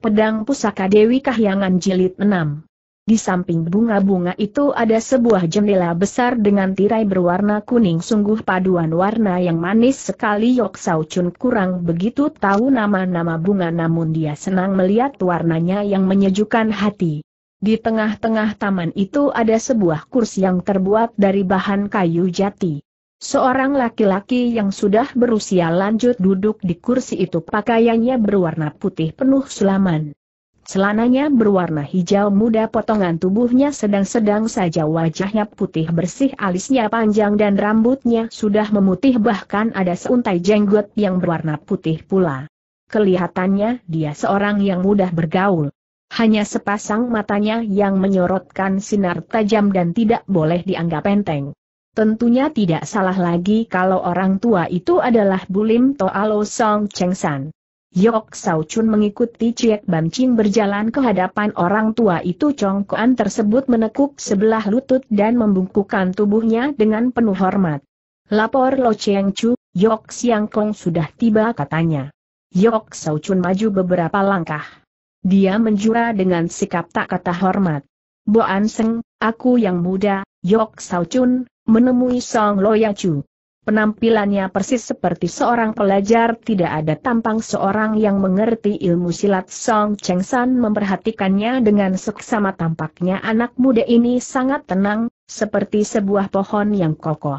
Pedang Pusaka Dewi Kahyangan Jilid 6 Di samping bunga-bunga itu ada sebuah jendela besar dengan tirai berwarna kuning sungguh paduan warna yang manis sekali Yok Sao Chun kurang begitu tahu nama-nama bunga namun dia senang melihat warnanya yang menyejukkan hati. Di tengah-tengah taman itu ada sebuah kursi yang terbuat dari bahan kayu jati. Seorang laki-laki yang sudah berusia lanjut duduk di kursi itu pakaiannya berwarna putih penuh sulaman. Celananya berwarna hijau muda potongan tubuhnya sedang-sedang saja wajahnya putih bersih alisnya panjang dan rambutnya sudah memutih bahkan ada seuntai jenggot yang berwarna putih pula. Kelihatannya dia seorang yang mudah bergaul. Hanya sepasang matanya yang menyorotkan sinar tajam dan tidak boleh dianggap enteng. Tentunya tidak salah lagi kalau orang tua itu adalah Bulim Toalo Song Cheng San. Yok Sao Chun mengikuti Ciek Ban Ching berjalan ke hadapan orang tua itu Kuan tersebut menekuk sebelah lutut dan membungkukkan tubuhnya dengan penuh hormat. Lapor Lo Cheng Chu, Yok Siang Kong sudah tiba katanya. Yok Sao Chun maju beberapa langkah. Dia menjura dengan sikap tak kata hormat. An Seng, aku yang muda, Yok Sao Chun, menemui Song Loyacu. Penampilannya persis seperti seorang pelajar tidak ada tampang seorang yang mengerti ilmu silat Song Cheng San memperhatikannya dengan seksama tampaknya anak muda ini sangat tenang, seperti sebuah pohon yang kokoh.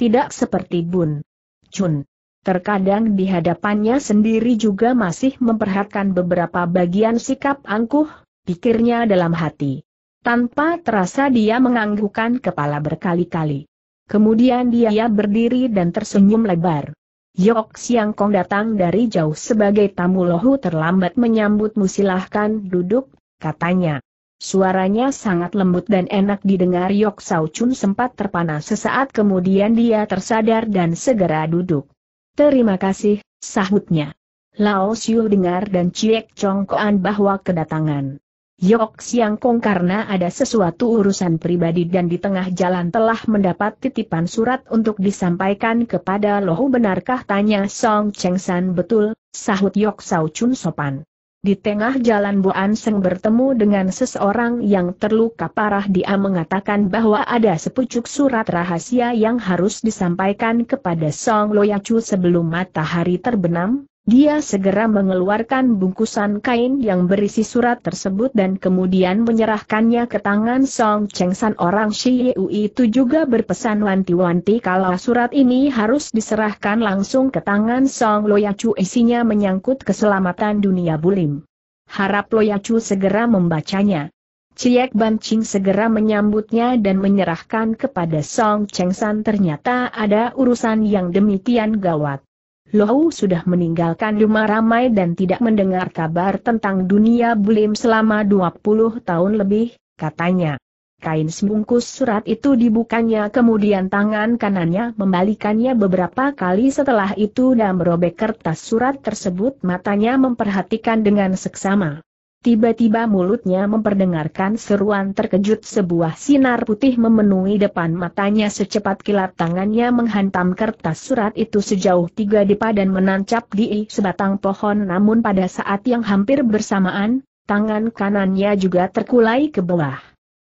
Tidak seperti Bun Chun. Terkadang di hadapannya sendiri juga masih memperhatikan beberapa bagian sikap angkuh, pikirnya dalam hati. Tanpa terasa dia menganggukkan kepala berkali-kali. Kemudian dia berdiri dan tersenyum lebar. Yok Siang Kong datang dari jauh sebagai tamu lohu terlambat menyambutmu silahkan duduk, katanya. Suaranya sangat lembut dan enak didengar Yok Sao Chun sempat terpana sesaat kemudian dia tersadar dan segera duduk. Terima kasih, sahutnya. Lao Siu dengar dan Ciek Chong bahwa kedatangan Yok Siang Kong karena ada sesuatu urusan pribadi dan di tengah jalan telah mendapat titipan surat untuk disampaikan kepada Lohu benarkah tanya Song Cheng San betul, sahut Yok Sao Chun sopan. Di tengah jalan Bu An Seng bertemu dengan seseorang yang terluka parah dia mengatakan bahwa ada sepucuk surat rahasia yang harus disampaikan kepada Song Loyacu sebelum matahari terbenam, dia segera mengeluarkan bungkusan kain yang berisi surat tersebut dan kemudian menyerahkannya ke tangan Song Cheng San orang Shi Yu itu juga berpesan wanti-wanti kalau surat ini harus diserahkan langsung ke tangan Song Loyacu isinya menyangkut keselamatan dunia bulim. Harap Loyacu segera membacanya. Ciek Ban Ching segera menyambutnya dan menyerahkan kepada Song Cheng San ternyata ada urusan yang demikian gawat. Lou sudah meninggalkan rumah ramai dan tidak mendengar kabar tentang dunia bulim selama 20 tahun lebih, katanya. Kain sembungkus surat itu dibukanya kemudian tangan kanannya membalikannya beberapa kali setelah itu dan merobek kertas surat tersebut matanya memperhatikan dengan seksama. Tiba-tiba mulutnya memperdengarkan seruan terkejut sebuah sinar putih memenuhi depan matanya secepat kilat tangannya menghantam kertas surat itu sejauh tiga depa dan menancap di sebatang pohon namun pada saat yang hampir bersamaan, tangan kanannya juga terkulai ke bawah.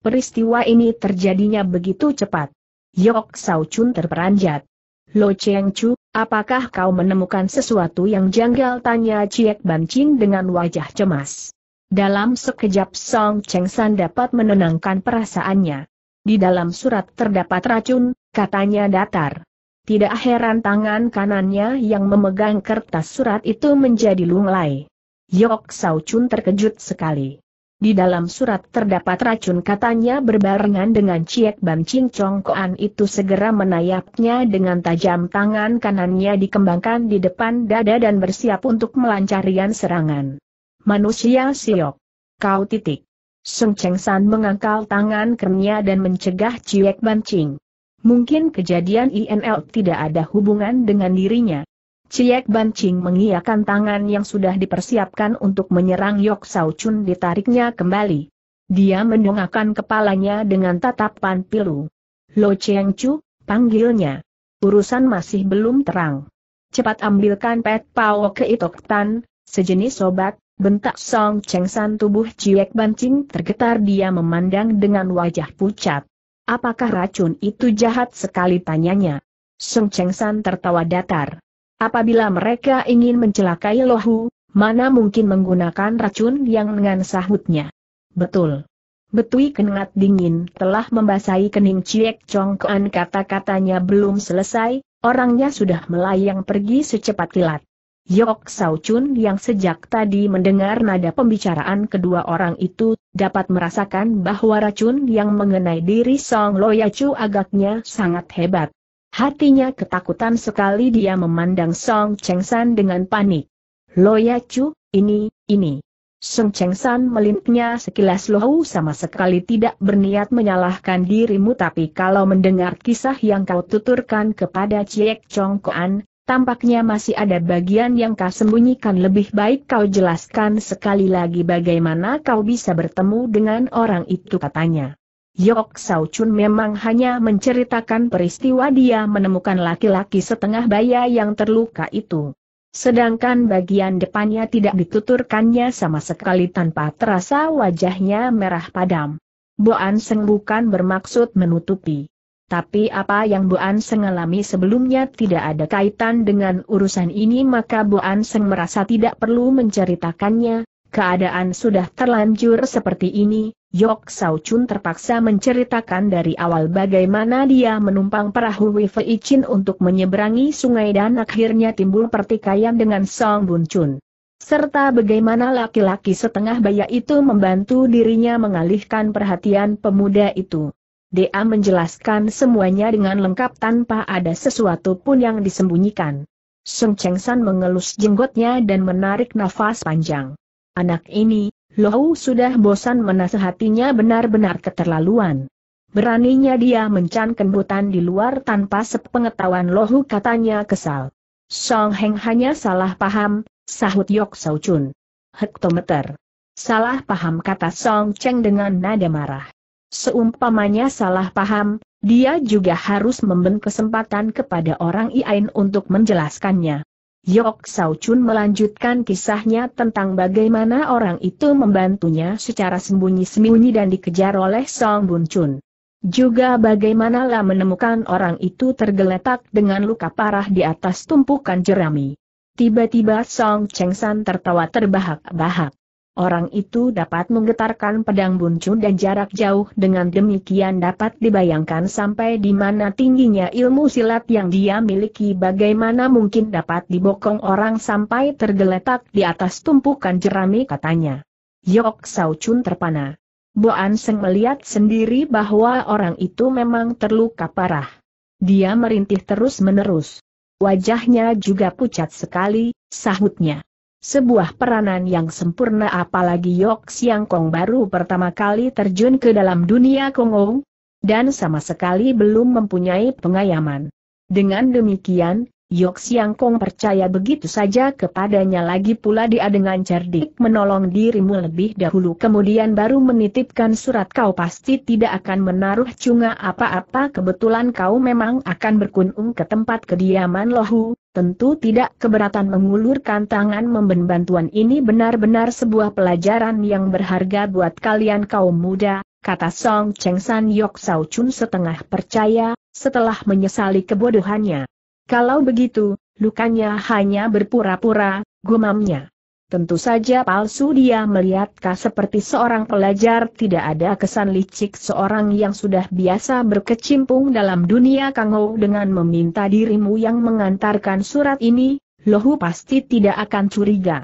Peristiwa ini terjadinya begitu cepat. Yok Sao Chun terperanjat. Lo Cheng Chu, apakah kau menemukan sesuatu yang janggal tanya Ciek Ching dengan wajah cemas. Dalam sekejap Song Cheng San dapat menenangkan perasaannya. Di dalam surat terdapat racun, katanya datar. Tidak heran tangan kanannya yang memegang kertas surat itu menjadi lunglai. Yok Sao Chun terkejut sekali. Di dalam surat terdapat racun katanya berbarengan dengan Ciek Ban Ching Chong Koan itu segera menayapnya dengan tajam tangan kanannya dikembangkan di depan dada dan bersiap untuk melancarkan serangan. Manusia siok. Kau titik. Sung Cheng San mengangkal tangan kernya dan mencegah Ciek Bancing. Mungkin kejadian INL tidak ada hubungan dengan dirinya. Ciek Bancing mengiakan tangan yang sudah dipersiapkan untuk menyerang Yok Sao Chun ditariknya kembali. Dia mendongakkan kepalanya dengan tatapan pilu. Lo Cheng Chu, panggilnya. Urusan masih belum terang. Cepat ambilkan pet pao ke Itok Tan, sejenis obat, Bentak Song Cheng San tubuh Ciek Bancing tergetar dia memandang dengan wajah pucat. Apakah racun itu jahat sekali tanyanya? Song Cheng San tertawa datar. Apabila mereka ingin mencelakai Lohu, mana mungkin menggunakan racun yang dengan sahutnya. Betul. Betui kengat dingin telah membasahi kening Ciek Chongkoan kata-katanya belum selesai, orangnya sudah melayang pergi secepat kilat. Yok Sao Chun yang sejak tadi mendengar nada pembicaraan kedua orang itu, dapat merasakan bahwa racun yang mengenai diri Song Loya Chu agaknya sangat hebat. Hatinya ketakutan sekali dia memandang Song Cheng San dengan panik. Loya Chu, ini, ini. Song Cheng San melintnya sekilas Hu sama sekali tidak berniat menyalahkan dirimu tapi kalau mendengar kisah yang kau tuturkan kepada Ciek Chong Koan, Tampaknya masih ada bagian yang kau sembunyikan lebih baik kau jelaskan sekali lagi bagaimana kau bisa bertemu dengan orang itu katanya. Yok Sao Chun memang hanya menceritakan peristiwa dia menemukan laki-laki setengah baya yang terluka itu. Sedangkan bagian depannya tidak dituturkannya sama sekali tanpa terasa wajahnya merah padam. Boan Seng bukan bermaksud menutupi tapi apa yang Buan Seng alami sebelumnya tidak ada kaitan dengan urusan ini maka An Seng merasa tidak perlu menceritakannya, keadaan sudah terlanjur seperti ini, Yok Sao Chun terpaksa menceritakan dari awal bagaimana dia menumpang perahu Wei Chin untuk menyeberangi sungai dan akhirnya timbul pertikaian dengan Song Bun Chun. Serta bagaimana laki-laki setengah baya itu membantu dirinya mengalihkan perhatian pemuda itu. Dia menjelaskan semuanya dengan lengkap tanpa ada sesuatu pun yang disembunyikan. Sung Cheng San mengelus jenggotnya dan menarik nafas panjang. Anak ini, Lohou sudah bosan menasehatinya benar-benar keterlaluan. Beraninya dia mencan hutan di luar tanpa sepengetahuan Lohu katanya kesal. Song Heng hanya salah paham, sahut Yok Sau Chun. Hektometer. Salah paham kata Song Cheng dengan nada marah. Seumpamanya salah paham, dia juga harus memberi kesempatan kepada orang Iain untuk menjelaskannya. Yok Sao Chun melanjutkan kisahnya tentang bagaimana orang itu membantunya secara sembunyi-sembunyi dan dikejar oleh Song Bun Chun. Juga bagaimanalah menemukan orang itu tergeletak dengan luka parah di atas tumpukan jerami. Tiba-tiba Song Cheng San tertawa terbahak-bahak. Orang itu dapat menggetarkan pedang buncu dan jarak jauh dengan demikian dapat dibayangkan sampai di mana tingginya ilmu silat yang dia miliki bagaimana mungkin dapat dibokong orang sampai tergeletak di atas tumpukan jerami katanya. Yok Sao Chun terpana. An Seng melihat sendiri bahwa orang itu memang terluka parah. Dia merintih terus-menerus. Wajahnya juga pucat sekali, sahutnya. Sebuah peranan yang sempurna apalagi Yok Siang Kong baru pertama kali terjun ke dalam dunia Kongong, dan sama sekali belum mempunyai pengayaman. Dengan demikian, Yok Siang Kong percaya begitu saja kepadanya lagi pula dia dengan cerdik menolong dirimu lebih dahulu kemudian baru menitipkan surat kau pasti tidak akan menaruh cunga apa-apa kebetulan kau memang akan berkunjung ke tempat kediaman lohu, tentu tidak keberatan mengulurkan tangan memben bantuan ini benar-benar sebuah pelajaran yang berharga buat kalian kaum muda, kata Song Cheng San Yok Sao Chun setengah percaya, setelah menyesali kebodohannya. Kalau begitu, lukanya hanya berpura-pura, gumamnya. Tentu saja palsu dia melihat kah seperti seorang pelajar tidak ada kesan licik seorang yang sudah biasa berkecimpung dalam dunia kango dengan meminta dirimu yang mengantarkan surat ini, Lohu pasti tidak akan curiga.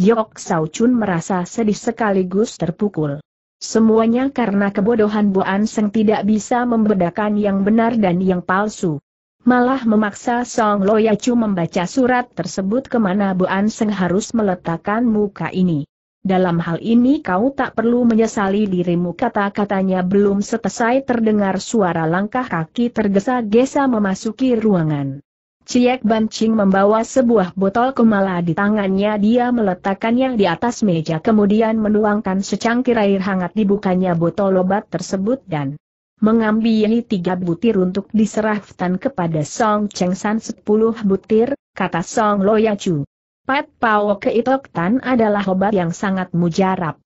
Yok Sao Chun merasa sedih sekaligus terpukul. Semuanya karena kebodohan Buan Seng tidak bisa membedakan yang benar dan yang palsu malah memaksa Song Loyacu membaca surat tersebut kemana Buan Seng harus meletakkan muka ini. Dalam hal ini kau tak perlu menyesali dirimu kata-katanya belum selesai terdengar suara langkah kaki tergesa-gesa memasuki ruangan. Ciek Banching membawa sebuah botol kemala di tangannya dia meletakkannya di atas meja kemudian menuangkan secangkir air hangat dibukanya botol obat tersebut dan mengambil tiga butir untuk diserahkan kepada Song Cheng San sepuluh butir, kata Song Loyacu. Chu. Pat Pao Keitok Tan adalah obat yang sangat mujarab.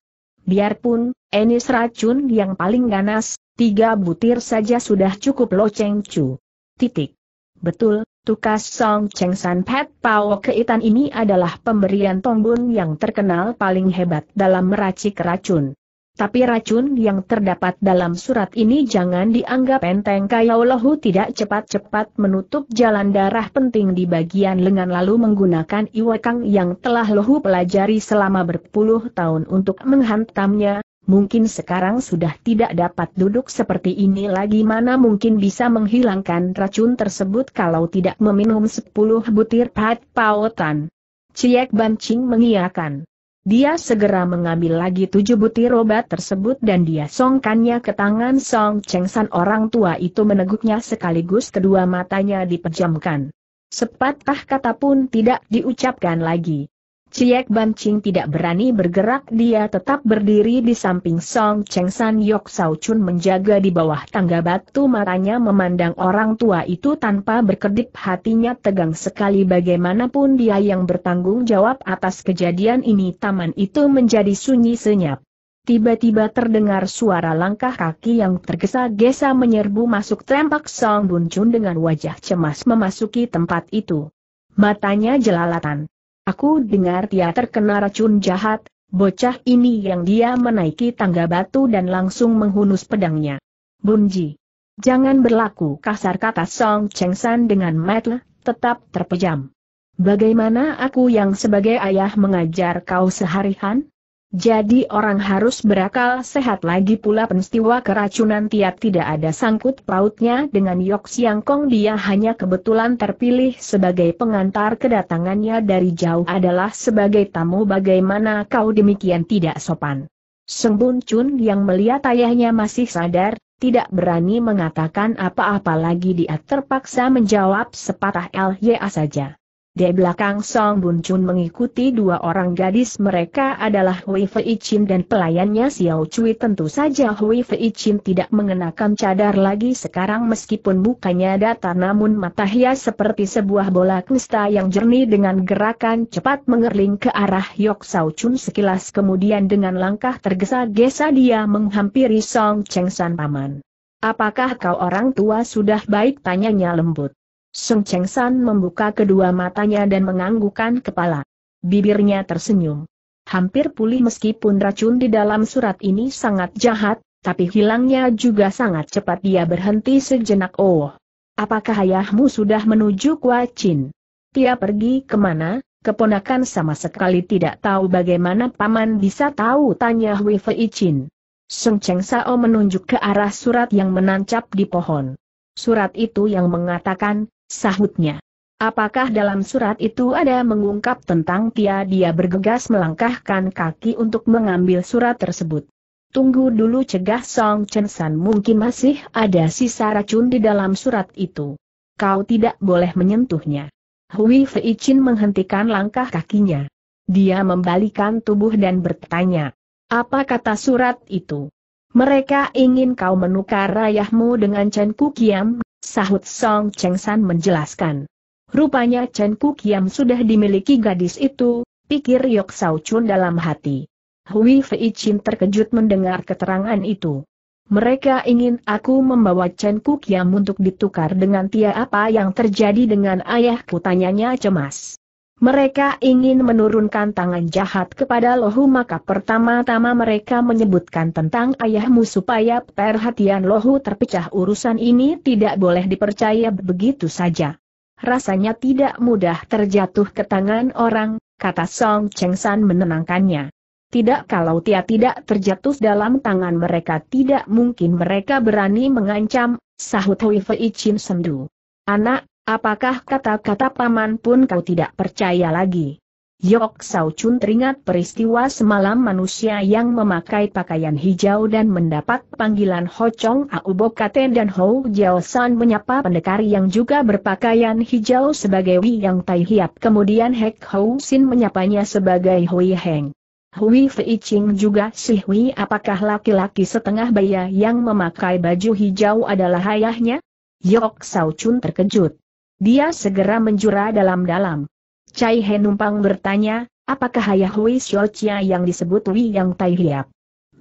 Biarpun, enis racun yang paling ganas, tiga butir saja sudah cukup Lo Cheng Chu. Titik. Betul, tukas Song Cheng San Pat Pao Keitan ini adalah pemberian tombun yang terkenal paling hebat dalam meracik racun. Tapi racun yang terdapat dalam surat ini jangan dianggap enteng kaya Allah tidak cepat-cepat menutup jalan darah penting di bagian lengan lalu menggunakan iwakang yang telah Lohu pelajari selama berpuluh tahun untuk menghantamnya, mungkin sekarang sudah tidak dapat duduk seperti ini lagi mana mungkin bisa menghilangkan racun tersebut kalau tidak meminum sepuluh butir pat pautan. Ciek Bancing mengiakan. Dia segera mengambil lagi tujuh butir obat tersebut dan dia songkannya ke tangan Song Cheng San orang tua itu meneguknya sekaligus kedua matanya dipejamkan. Sepatah kata pun tidak diucapkan lagi. Ciek Bancing tidak berani bergerak dia tetap berdiri di samping Song Cheng San Yok Sao Chun menjaga di bawah tangga batu matanya memandang orang tua itu tanpa berkedip hatinya tegang sekali bagaimanapun dia yang bertanggung jawab atas kejadian ini taman itu menjadi sunyi senyap. Tiba-tiba terdengar suara langkah kaki yang tergesa-gesa menyerbu masuk tempat Song Bun Chun dengan wajah cemas memasuki tempat itu. Matanya jelalatan. Aku dengar dia terkena racun jahat, bocah ini yang dia menaiki tangga batu dan langsung menghunus pedangnya. Bunji. Jangan berlaku kasar kata Song Cheng San dengan metle, tetap terpejam. Bagaimana aku yang sebagai ayah mengajar kau sehari-han? Jadi orang harus berakal sehat lagi pula peristiwa keracunan tiap tidak ada sangkut pautnya dengan Yok Siang Kong dia hanya kebetulan terpilih sebagai pengantar kedatangannya dari jauh adalah sebagai tamu bagaimana kau demikian tidak sopan. Seng Bun Chun yang melihat ayahnya masih sadar, tidak berani mengatakan apa-apa lagi dia terpaksa menjawab sepatah LYA saja. Di belakang Song Bun Chun mengikuti dua orang gadis mereka adalah Hui Fei Chin dan pelayannya Xiao Cui tentu saja Hui Fei Chin tidak mengenakan cadar lagi sekarang meskipun mukanya datar namun mata hias seperti sebuah bola kusta yang jernih dengan gerakan cepat mengerling ke arah Yok Sao Chun sekilas kemudian dengan langkah tergesa-gesa dia menghampiri Song Cheng San Paman. Apakah kau orang tua sudah baik tanyanya lembut? Seng Cheng San membuka kedua matanya dan menganggukkan kepala. Bibirnya tersenyum. Hampir pulih meskipun racun di dalam surat ini sangat jahat, tapi hilangnya juga sangat cepat dia berhenti sejenak. Oh, apakah ayahmu sudah menuju Kua Chin? Dia pergi kemana? Keponakan sama sekali tidak tahu bagaimana paman bisa tahu tanya Hui Fei Chin. Seng Cheng Sao menunjuk ke arah surat yang menancap di pohon. Surat itu yang mengatakan, Sahutnya. Apakah dalam surat itu ada mengungkap tentang Tia dia bergegas melangkahkan kaki untuk mengambil surat tersebut. Tunggu dulu cegah Song Chen San mungkin masih ada sisa racun di dalam surat itu. Kau tidak boleh menyentuhnya. Hui Fei Chin menghentikan langkah kakinya. Dia membalikan tubuh dan bertanya. Apa kata surat itu? Mereka ingin kau menukar rayahmu dengan Chen Kukiam Sahut Song Cheng San menjelaskan. Rupanya Chen Kiam sudah dimiliki gadis itu, pikir Yok Sao Chun dalam hati. Hui Fei Chin terkejut mendengar keterangan itu. Mereka ingin aku membawa Chen Kiam untuk ditukar dengan tia apa yang terjadi dengan ayahku tanyanya cemas. Mereka ingin menurunkan tangan jahat kepada Lohu maka pertama-tama mereka menyebutkan tentang ayahmu supaya perhatian Lohu terpecah urusan ini tidak boleh dipercaya begitu saja. Rasanya tidak mudah terjatuh ke tangan orang, kata Song Cheng San menenangkannya. Tidak kalau Tia tidak terjatuh dalam tangan mereka tidak mungkin mereka berani mengancam, sahut Hui Fei Chin sendu. Anak, Apakah kata-kata paman pun kau tidak percaya lagi? Yok Sao Chun teringat peristiwa semalam manusia yang memakai pakaian hijau dan mendapat panggilan Ho Chong Au Katen dan Ho Jiao San menyapa pendekar yang juga berpakaian hijau sebagai Wi Yang Tai Hiap. Kemudian Hek Ho Sin menyapanya sebagai Hui Heng. Hui Fei Ching juga si Hui apakah laki-laki setengah baya yang memakai baju hijau adalah ayahnya? Yok Sao Chun terkejut. Dia segera menjura dalam-dalam. Cai He numpang bertanya, apakah ayah Hui Xiochia yang disebut Wi Yang Tai Hiap?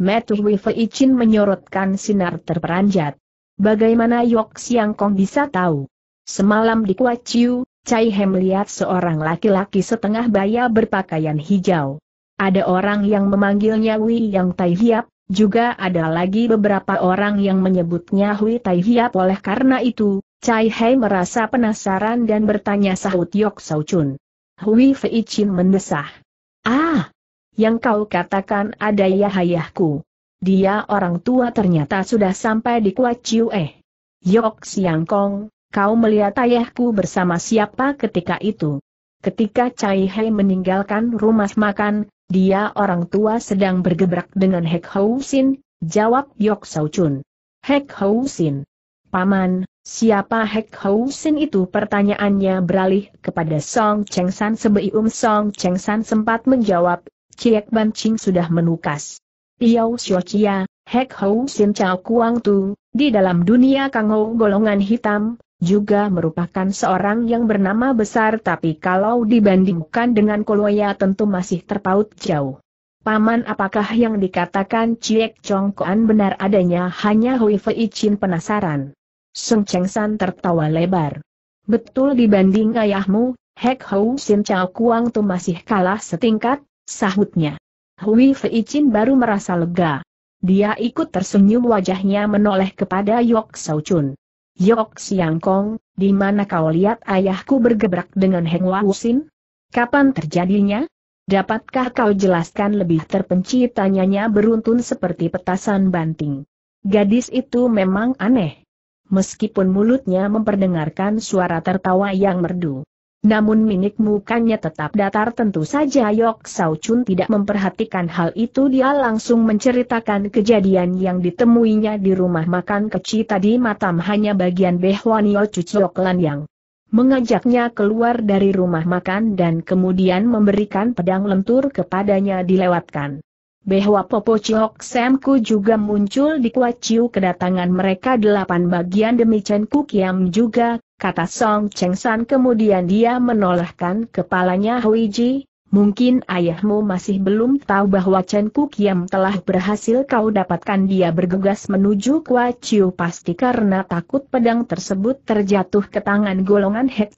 Metu Hui Chin menyorotkan sinar terperanjat. Bagaimana Yok Siang Kong bisa tahu? Semalam di Kua Chiu, Cai He melihat seorang laki-laki setengah baya berpakaian hijau. Ada orang yang memanggilnya Wei Yang Tai Hiap, juga ada lagi beberapa orang yang menyebutnya Hui Tai Hiap oleh karena itu, Cai Hei merasa penasaran dan bertanya sahut Yok Sau Chun. Hui Fei Chin mendesah. Ah! Yang kau katakan ada ya hayahku. Dia orang tua ternyata sudah sampai di Kuat Chiu Eh. Yok Siang Kong, kau melihat ayahku bersama siapa ketika itu? Ketika Cai Hei meninggalkan rumah makan, dia orang tua sedang bergebrak dengan Hek Hou Sin, jawab Yok Sau Chun. Hek Hou Sin. Paman, Siapa Hek Hou Sin itu pertanyaannya beralih kepada Song Cheng San sebelum Song Cheng San sempat menjawab, Ciek Ban Ching sudah menukas. Piao Xiu Chia, Hek Hou Sin Chao Kuang Tu, di dalam dunia Kangou golongan hitam, juga merupakan seorang yang bernama besar tapi kalau dibandingkan dengan Koloya tentu masih terpaut jauh. Paman apakah yang dikatakan Ciek Chong Kuan benar adanya hanya Hui Fei Chin penasaran. Seng Cheng San tertawa lebar. Betul dibanding ayahmu, Hek Hou Sin Chao Kuang tu masih kalah setingkat, sahutnya. Hui Fei Chin baru merasa lega. Dia ikut tersenyum wajahnya menoleh kepada Yok Sao Chun. Yok Siang Kong, di mana kau lihat ayahku bergebrak dengan Heng Wah Sin? Kapan terjadinya? Dapatkah kau jelaskan lebih terpenci tanyanya beruntun seperti petasan banting? Gadis itu memang aneh meskipun mulutnya memperdengarkan suara tertawa yang merdu. Namun minik mukanya tetap datar tentu saja Yok Sao Chun tidak memperhatikan hal itu dia langsung menceritakan kejadian yang ditemuinya di rumah makan kecil tadi matam hanya bagian Behwanio Cucok Lan yang mengajaknya keluar dari rumah makan dan kemudian memberikan pedang lentur kepadanya dilewatkan bahwa Popo Chiok Samku juga muncul di kuaciu Chiu kedatangan mereka delapan bagian demi Chen Kiam juga, kata Song Cheng San kemudian dia menolehkan kepalanya Hui Ji, mungkin ayahmu masih belum tahu bahwa Chen Kiam telah berhasil kau dapatkan dia bergegas menuju kuaciu Chiu pasti karena takut pedang tersebut terjatuh ke tangan golongan Hek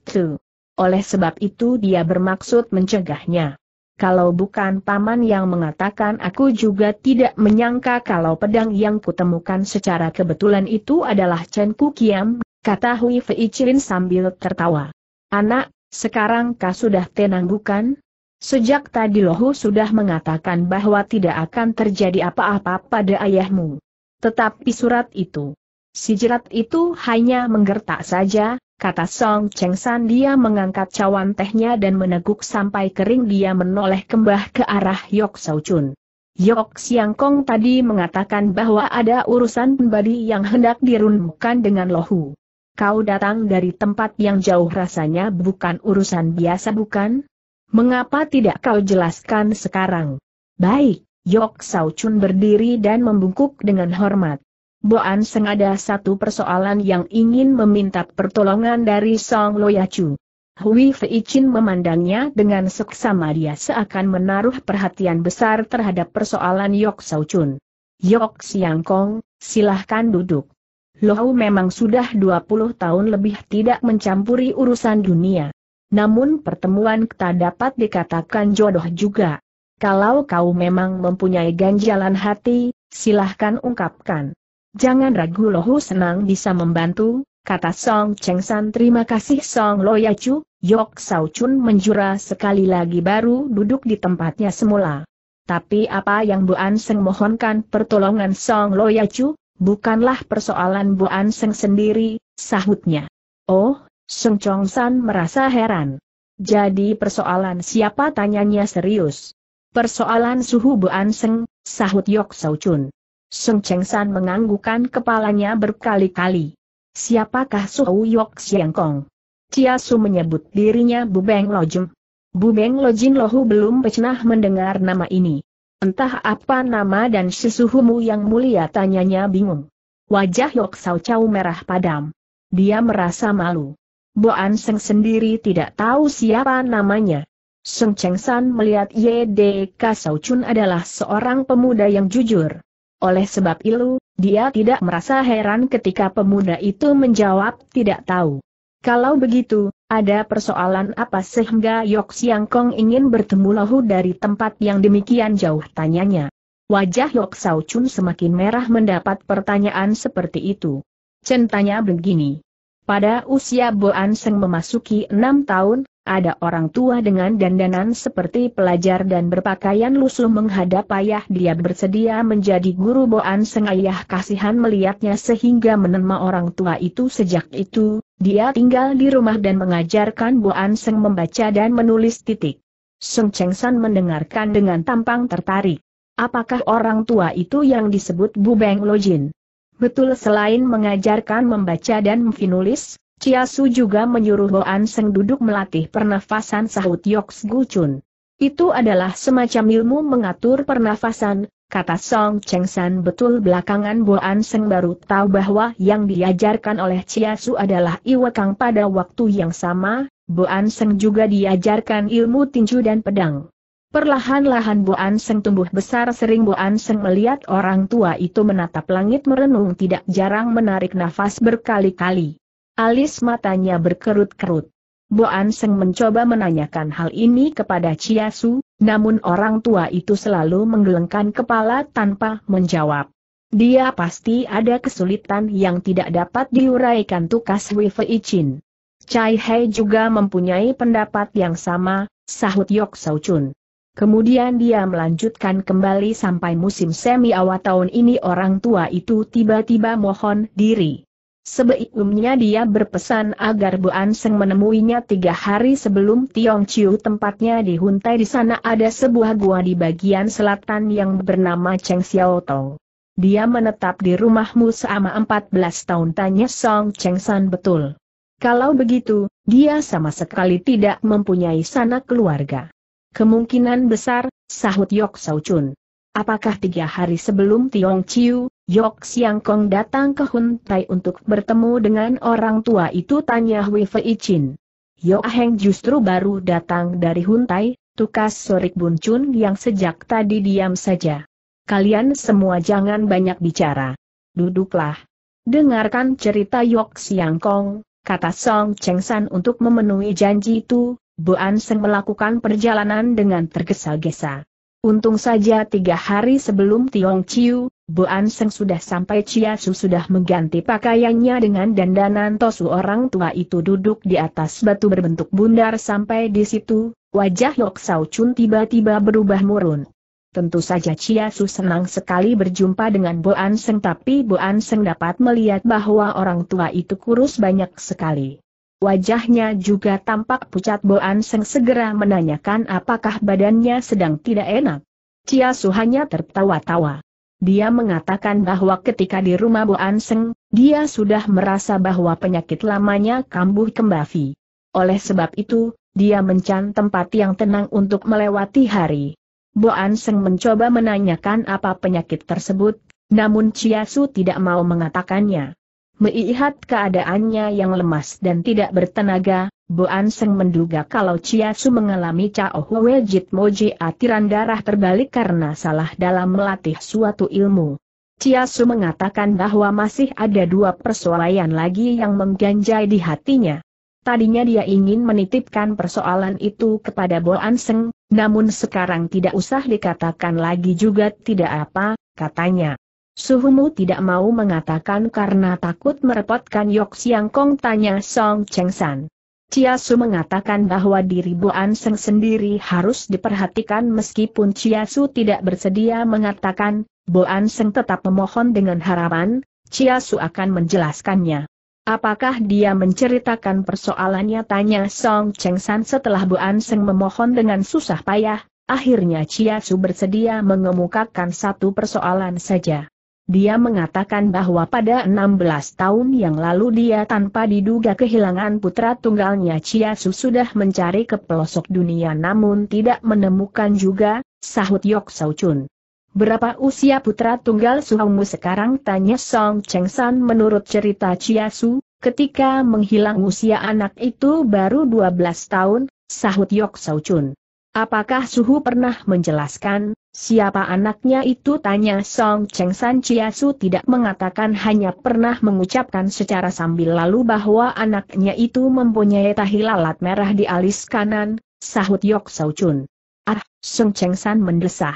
Oleh sebab itu dia bermaksud mencegahnya kalau bukan paman yang mengatakan aku juga tidak menyangka kalau pedang yang kutemukan secara kebetulan itu adalah Chen Ku Kiam, kata Hui Fei Chirin sambil tertawa. Anak, sekarang kau sudah tenang bukan? Sejak tadi Lohu sudah mengatakan bahwa tidak akan terjadi apa-apa pada ayahmu. Tetapi surat itu, si jerat itu hanya menggertak saja, kata Song Cheng San dia mengangkat cawan tehnya dan meneguk sampai kering dia menoleh kembah ke arah Yok Sau Chun. Yok Siang Kong tadi mengatakan bahwa ada urusan pribadi yang hendak dirunmukan dengan lohu. Kau datang dari tempat yang jauh rasanya bukan urusan biasa bukan? Mengapa tidak kau jelaskan sekarang? Baik, Yok Sau Chun berdiri dan membungkuk dengan hormat. Boan Seng ada satu persoalan yang ingin meminta pertolongan dari Song Loyacu. Hui Fei memandangnya dengan seksama dia seakan menaruh perhatian besar terhadap persoalan Yok Sau Chun. Yok Siang Kong, silahkan duduk. Lohau memang sudah 20 tahun lebih tidak mencampuri urusan dunia. Namun pertemuan tak dapat dikatakan jodoh juga. Kalau kau memang mempunyai ganjalan hati, silahkan ungkapkan. Jangan ragu lohu senang bisa membantu, kata Song Cheng San terima kasih Song Ya Chu, Yok Sao Chun menjura sekali lagi baru duduk di tempatnya semula. Tapi apa yang Bu Anseng mohonkan pertolongan Song Ya Chu, bukanlah persoalan Bu Anseng sendiri, sahutnya. Oh, Song Cheng San merasa heran. Jadi persoalan siapa tanyanya serius. Persoalan suhu Bu Anseng, sahut Yok Sao Chun. Seng Cheng San menganggukan kepalanya berkali-kali. Siapakah Su Yok Siang Kong? Chia Su menyebut dirinya Bubeng Lojum. Bubeng Lojin Lohu belum pecenah mendengar nama ini. Entah apa nama dan sesuhumu yang mulia tanyanya bingung. Wajah Yok Sao Chau merah padam. Dia merasa malu. Bu An Seng sendiri tidak tahu siapa namanya. Seng Cheng San melihat Ye De Ka Sao Chun adalah seorang pemuda yang jujur. Oleh sebab itu, dia tidak merasa heran ketika pemuda itu menjawab tidak tahu. Kalau begitu, ada persoalan apa sehingga Yok Siang Kong ingin bertemu Lahu dari tempat yang demikian jauh tanyanya. Wajah Yok Sao Chun semakin merah mendapat pertanyaan seperti itu. Centanya begini. Pada usia Boan Seng memasuki enam tahun, ada orang tua dengan dandanan seperti pelajar dan berpakaian lusuh menghadap ayah dia bersedia menjadi guru boan ayah kasihan melihatnya sehingga menerima orang tua itu sejak itu, dia tinggal di rumah dan mengajarkan boan seng membaca dan menulis titik. Seng Cheng San mendengarkan dengan tampang tertarik. Apakah orang tua itu yang disebut Bu Lo Lojin? Betul selain mengajarkan membaca dan menulis, Su juga menyuruh Boan Seng duduk melatih pernafasan sahut Yoks Gucun. Itu adalah semacam ilmu mengatur pernafasan, kata Song Cheng San betul belakangan Boan Seng baru tahu bahwa yang diajarkan oleh Su adalah Iwakang pada waktu yang sama, Boan Seng juga diajarkan ilmu tinju dan pedang. Perlahan-lahan Boan Seng tumbuh besar sering Boan Seng melihat orang tua itu menatap langit merenung tidak jarang menarik nafas berkali-kali. Alis matanya berkerut-kerut. Boan Seng mencoba menanyakan hal ini kepada Chia Su, namun orang tua itu selalu menggelengkan kepala tanpa menjawab. Dia pasti ada kesulitan yang tidak dapat diuraikan tukas Wei Chin. Chai Hei juga mempunyai pendapat yang sama, sahut Yok Sau Chun. Kemudian dia melanjutkan kembali sampai musim semi awal tahun ini orang tua itu tiba-tiba mohon diri. Sebelumnya dia berpesan agar Bu Anseng menemuinya tiga hari sebelum Tiong Chiu tempatnya di di sana ada sebuah gua di bagian selatan yang bernama Cheng Xiao Tong. Dia menetap di rumahmu selama 14 tahun tanya Song Cheng San betul. Kalau begitu, dia sama sekali tidak mempunyai sanak keluarga. Kemungkinan besar, sahut Yok Sau Chun. Apakah tiga hari sebelum Tiong Chiu, Yok Siang Kong datang ke Hun Tai untuk bertemu dengan orang tua itu tanya Hui Fei Chin. Yok Heng justru baru datang dari Hun Tai, tukas Sorik Bun Chun yang sejak tadi diam saja. Kalian semua jangan banyak bicara. Duduklah. Dengarkan cerita Yok Siang Kong, kata Song Cheng San untuk memenuhi janji itu, An Seng melakukan perjalanan dengan tergesa-gesa. Untung saja tiga hari sebelum Tiong Chiu, An Seng sudah sampai Chia Su sudah mengganti pakaiannya dengan dandanan Tosu orang tua itu duduk di atas batu berbentuk bundar sampai di situ, wajah Yok Sao Chun tiba-tiba berubah murun. Tentu saja Chia Su senang sekali berjumpa dengan An Seng tapi An Seng dapat melihat bahwa orang tua itu kurus banyak sekali. Wajahnya juga tampak pucat Boan Seng segera menanyakan apakah badannya sedang tidak enak. Cia Su hanya tertawa-tawa. Dia mengatakan bahwa ketika di rumah Boan Seng, dia sudah merasa bahwa penyakit lamanya kambuh kembali. Oleh sebab itu, dia mencan tempat yang tenang untuk melewati hari. Boan Seng mencoba menanyakan apa penyakit tersebut, namun Chia Su tidak mau mengatakannya. Melihat keadaannya yang lemas dan tidak bertenaga, An Seng menduga kalau Chia Su mengalami Cao Hwe Jit Moji atiran darah terbalik karena salah dalam melatih suatu ilmu. Chia Su mengatakan bahwa masih ada dua persoalan lagi yang mengganjai di hatinya. Tadinya dia ingin menitipkan persoalan itu kepada Bo Seng, namun sekarang tidak usah dikatakan lagi juga tidak apa, katanya. Suhumu tidak mau mengatakan karena takut merepotkan Yok Siang Kong tanya Song Cheng San. Chia Su mengatakan bahwa diri Buan Seng sendiri harus diperhatikan meskipun Chia Su tidak bersedia mengatakan, Buan Seng tetap memohon dengan harapan, Chia Su akan menjelaskannya. Apakah dia menceritakan persoalannya tanya Song Cheng San setelah Buan Seng memohon dengan susah payah, akhirnya Chia Su bersedia mengemukakan satu persoalan saja. Dia mengatakan bahwa pada 16 tahun yang lalu dia tanpa diduga kehilangan putra tunggalnya Chia Su sudah mencari ke pelosok dunia namun tidak menemukan juga, sahut Yok Sau Chun. Berapa usia putra tunggal Suhamu sekarang tanya Song Cheng San menurut cerita Chia Su, ketika menghilang usia anak itu baru 12 tahun, sahut Yok Sau Chun. Apakah Suhu pernah menjelaskan, Siapa anaknya itu tanya Song Cheng San Su tidak mengatakan hanya pernah mengucapkan secara sambil lalu bahwa anaknya itu mempunyai tahi lalat merah di alis kanan, sahut Yok Sao Chun. Ah, Song Cheng San mendesah.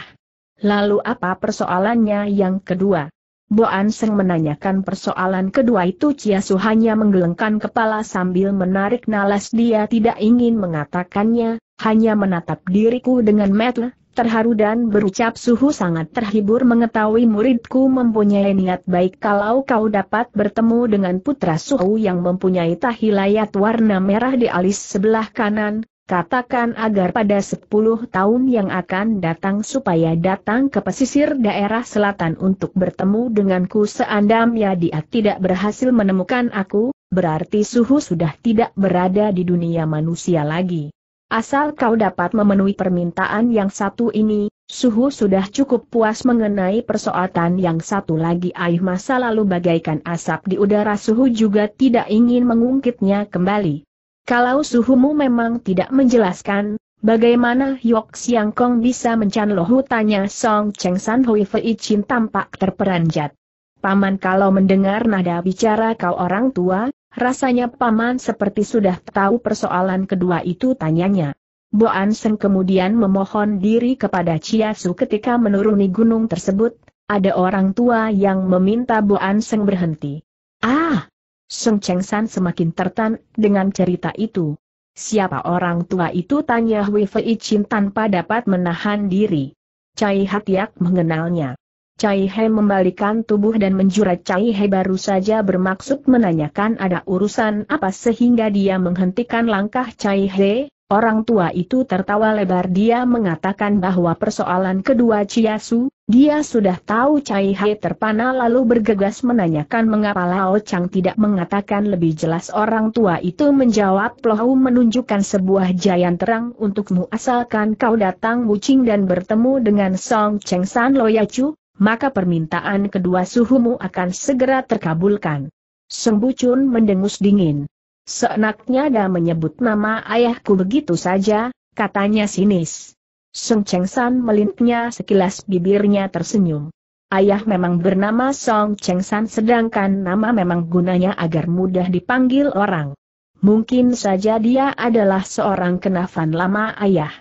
Lalu apa persoalannya yang kedua? Bo An Seng menanyakan persoalan kedua itu Su hanya menggelengkan kepala sambil menarik nalas dia tidak ingin mengatakannya, hanya menatap diriku dengan metel terharu dan berucap suhu sangat terhibur mengetahui muridku mempunyai niat baik kalau kau dapat bertemu dengan putra suhu yang mempunyai tahilayat warna merah di alis sebelah kanan, katakan agar pada 10 tahun yang akan datang supaya datang ke pesisir daerah selatan untuk bertemu denganku ya dia tidak berhasil menemukan aku, berarti suhu sudah tidak berada di dunia manusia lagi. Asal kau dapat memenuhi permintaan yang satu ini, Suhu sudah cukup puas mengenai persoalan yang satu lagi Ayuh masa lalu bagaikan asap di udara Suhu juga tidak ingin mengungkitnya kembali. Kalau Suhumu memang tidak menjelaskan, bagaimana Yok Siang Kong bisa mencan lohu tanya Song Cheng San Hui Fei Chin tampak terperanjat. Paman kalau mendengar nada bicara kau orang tua, rasanya Paman seperti sudah tahu persoalan kedua itu tanyanya. Bo Seng kemudian memohon diri kepada Chia Su ketika menuruni gunung tersebut, ada orang tua yang meminta Bo Seng berhenti. Ah! Seng Cheng San semakin tertan dengan cerita itu. Siapa orang tua itu tanya Hui Fei Chin tanpa dapat menahan diri. Cai Hatiak mengenalnya. Cai He membalikan tubuh dan menjurat Cai He baru saja bermaksud menanyakan ada urusan apa sehingga dia menghentikan langkah Cai He, Orang tua itu tertawa lebar dia mengatakan bahwa persoalan kedua Chiasu, dia sudah tahu Cai He terpana lalu bergegas menanyakan mengapa Lao Chang tidak mengatakan lebih jelas orang tua itu menjawab Lao menunjukkan sebuah jayan terang untukmu asalkan kau datang Wuching dan bertemu dengan Song Cheng San Loyacu, maka permintaan kedua suhumu akan segera terkabulkan. Sembucun mendengus dingin. Seenaknya dia menyebut nama ayahku begitu saja, katanya sinis. Sung Cheng San melintnya sekilas bibirnya tersenyum. Ayah memang bernama Song Cheng San sedangkan nama memang gunanya agar mudah dipanggil orang. Mungkin saja dia adalah seorang kenafan lama ayah.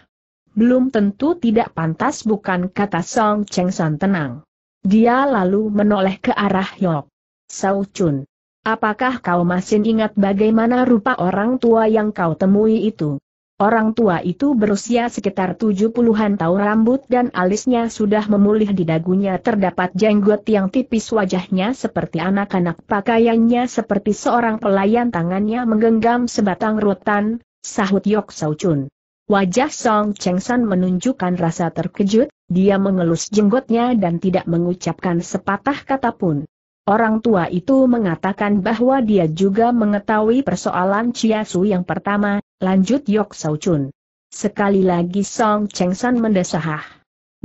Belum tentu tidak pantas bukan kata Song Cheng San tenang. Dia lalu menoleh ke arah Yok. Sau Chun. Apakah kau masih ingat bagaimana rupa orang tua yang kau temui itu? Orang tua itu berusia sekitar 70-an tahun rambut dan alisnya sudah memulih di dagunya terdapat jenggot yang tipis wajahnya seperti anak-anak pakaiannya seperti seorang pelayan tangannya menggenggam sebatang rotan, sahut Yok Sau Chun. Wajah Song Cheng San menunjukkan rasa terkejut, dia mengelus jenggotnya dan tidak mengucapkan sepatah kata pun. Orang tua itu mengatakan bahwa dia juga mengetahui persoalan Su yang pertama, lanjut Yok Sau Chun. Sekali lagi Song Cheng San mendesahah.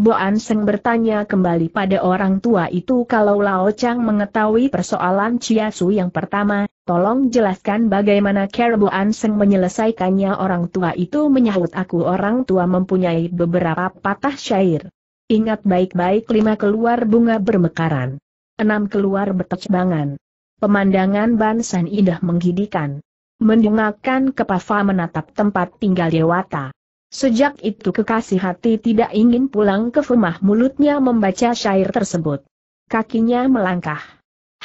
Boan Seng bertanya kembali pada orang tua itu kalau Lao Chang mengetahui persoalan Chia Su yang pertama, tolong jelaskan bagaimana cara Boan Seng menyelesaikannya orang tua itu menyahut aku orang tua mempunyai beberapa patah syair. Ingat baik-baik lima keluar bunga bermekaran. Enam keluar bertecbangan. Pemandangan Bansan indah menghidikan. Mendungakan kepafa menatap tempat tinggal Dewata. Sejak itu kekasih hati tidak ingin pulang ke rumah mulutnya membaca syair tersebut. Kakinya melangkah.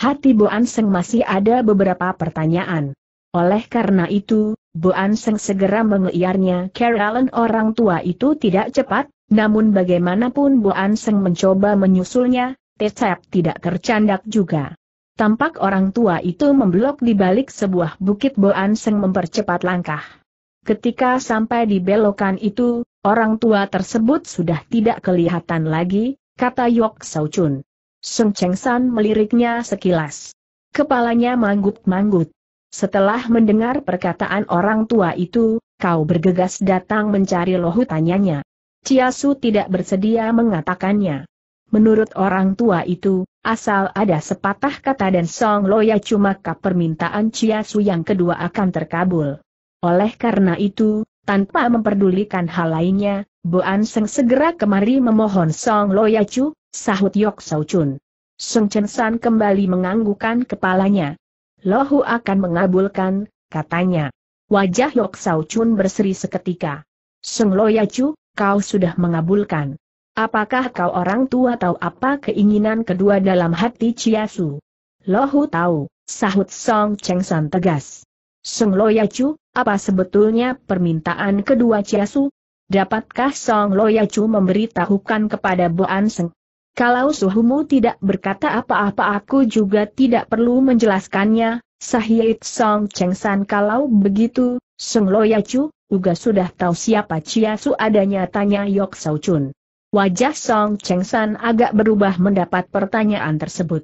Hati Boan Seng masih ada beberapa pertanyaan. Oleh karena itu, Boan Seng segera mengiarnya Carolyn orang tua itu tidak cepat, namun bagaimanapun Boan Seng mencoba menyusulnya, tetap tidak tercandak juga. Tampak orang tua itu memblok di balik sebuah bukit Boan Seng mempercepat langkah. Ketika sampai di belokan itu, orang tua tersebut sudah tidak kelihatan lagi, kata Yok Sau Chun. Seng Cheng San meliriknya sekilas. Kepalanya manggut-manggut. Setelah mendengar perkataan orang tua itu, kau bergegas datang mencari lohu tanyanya. Su tidak bersedia mengatakannya. Menurut orang tua itu, asal ada sepatah kata dan Song Loya cuma permintaan Su yang kedua akan terkabul. Oleh karena itu, tanpa memperdulikan hal lainnya, Boan Seng segera kemari memohon Song Loyacu, sahut Yok Sau Chun. Sung Chen San kembali menganggukan kepalanya. Lohu akan mengabulkan, katanya. Wajah Yok Sau Chun berseri seketika. Sung Loyacu, kau sudah mengabulkan. Apakah kau orang tua tahu apa keinginan kedua dalam hati Chiasu? Lohu tahu, sahut Song Cheng San tegas. Sung Loyacu apa sebetulnya permintaan kedua Su? Dapatkah Song ya Chu memberitahukan kepada Boan Seng? Kalau suhumu tidak berkata apa-apa aku juga tidak perlu menjelaskannya, Sahyit Song Cheng San kalau begitu, Song ya Chu, juga sudah tahu siapa Su adanya tanya Yok Sau Chun. Wajah Song Cheng San agak berubah mendapat pertanyaan tersebut.